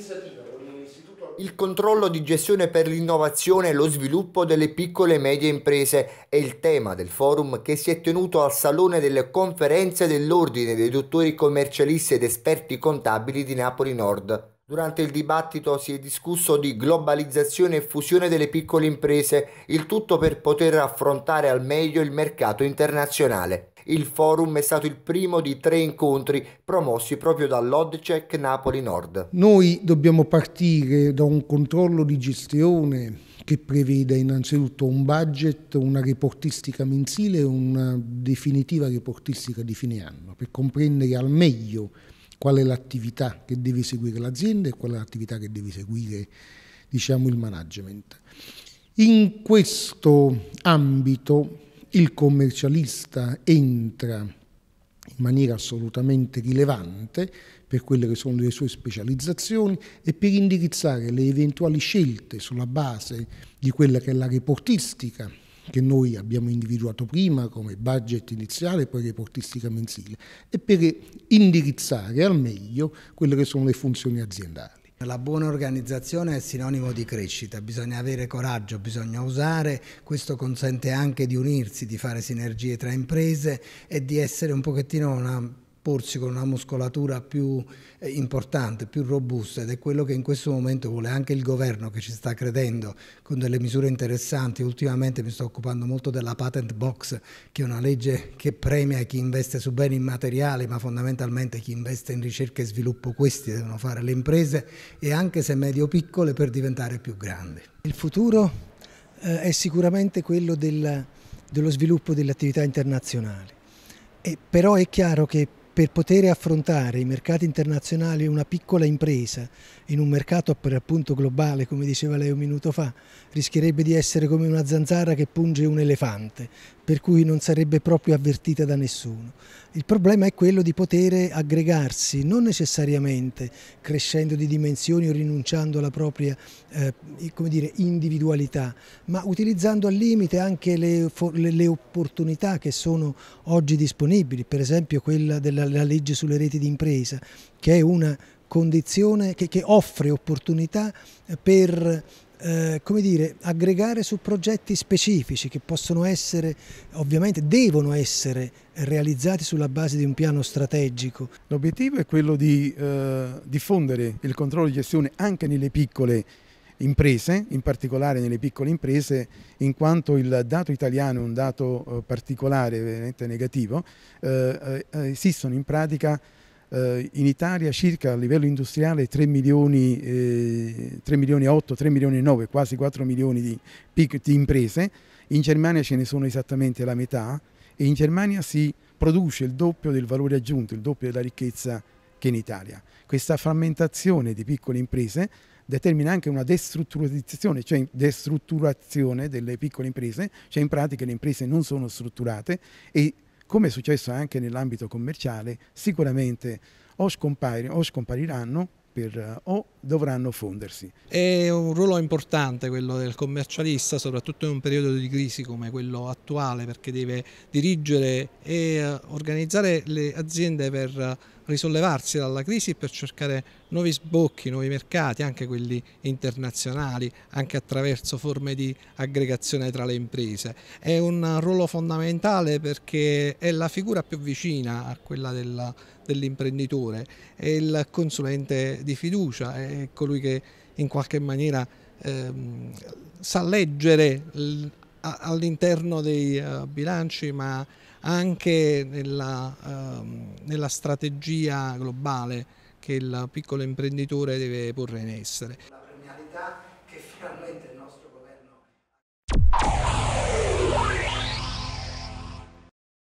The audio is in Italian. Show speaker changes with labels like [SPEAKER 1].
[SPEAKER 1] un'iniziativa con
[SPEAKER 2] l'Istituto... Il controllo di gestione per l'innovazione e lo sviluppo delle piccole e medie imprese è il tema del forum che si è tenuto al Salone delle Conferenze dell'Ordine dei Dottori Commercialisti ed Esperti Contabili di Napoli Nord. Durante il dibattito si è discusso di globalizzazione e fusione delle piccole imprese, il tutto per poter affrontare al meglio il mercato internazionale. Il forum è stato il primo di tre incontri promossi proprio dall'Odcec Napoli Nord.
[SPEAKER 1] Noi dobbiamo partire da un controllo di gestione che preveda innanzitutto un budget, una reportistica mensile e una definitiva reportistica di fine anno per comprendere al meglio qual è l'attività che deve seguire l'azienda e qual è l'attività che deve seguire diciamo, il management. In questo ambito il commercialista entra in maniera assolutamente rilevante per quelle che sono le sue specializzazioni e per indirizzare le eventuali scelte sulla base di quella che è la reportistica che noi abbiamo individuato prima come budget iniziale e poi reportistica
[SPEAKER 3] mensile e per indirizzare al meglio quelle che sono le funzioni aziendali. La buona organizzazione è sinonimo di crescita, bisogna avere coraggio, bisogna usare, questo consente anche di unirsi, di fare sinergie tra imprese e di essere un pochettino una porsi con una muscolatura più eh, importante, più robusta ed è quello che in questo momento vuole anche il governo che ci sta credendo con delle misure interessanti. Ultimamente mi sto occupando molto della patent box che è una legge che premia chi investe su beni immateriali ma fondamentalmente chi investe in ricerca e sviluppo questi devono fare le imprese e anche se medio-piccole per diventare più grandi. Il futuro eh, è sicuramente
[SPEAKER 4] quello del, dello sviluppo delle attività internazionali, e però è chiaro che per poter affrontare i mercati internazionali una piccola impresa in un mercato per appunto globale, come diceva lei un minuto fa, rischierebbe di essere come una zanzara che punge un elefante, per cui non sarebbe proprio avvertita da nessuno. Il problema è quello di poter aggregarsi, non necessariamente crescendo di dimensioni o rinunciando alla propria eh, dire, individualità, ma utilizzando al limite anche le, le, opportunità che sono oggi disponibili, per esempio quella della legge sulle reti d'impresa, che è una condizione che, che offre opportunità eh, per eh, come dire, aggregare su progetti specifici che possono essere, ovviamente devono essere realizzati sulla base
[SPEAKER 5] di un piano strategico. L'obiettivo è quello di eh, diffondere il controllo di gestione anche nelle piccole imprese, in particolare nelle piccole imprese, in quanto il dato italiano è un dato eh, particolare, veramente negativo, eh, eh esistono in pratica eh, in Italia circa a livello industriale 3 milioni, eh, 3 milioni 8, 3 milioni 9, quasi 4 milioni di, di, imprese, in Germania ce ne sono esattamente la metà e in Germania si produce il doppio del valore aggiunto, il doppio della ricchezza che in Italia. Questa frammentazione di piccole imprese determina anche una destrutturazione, cioè destrutturazione delle piccole imprese, cioè in pratica le imprese non sono strutturate e come è successo anche nell'ambito commerciale, sicuramente o, scompare, o scompariranno per, o dovranno fondersi.
[SPEAKER 6] È un ruolo importante quello del commercialista, soprattutto in un periodo di crisi come quello attuale, perché deve dirigere e eh, organizzare le aziende per eh, risollevarsi dalla crisi e per cercare nuovi sbocchi, nuovi mercati, anche quelli internazionali, anche attraverso forme di aggregazione tra le imprese. È un ruolo fondamentale perché è la figura più vicina a quella dell'imprenditore, è il consulente di fiducia, è colui che in qualche maniera ehm, sa leggere all'interno dei uh, bilanci ma anche nella, uh, nella strategia globale che il piccolo imprenditore deve porre in essere.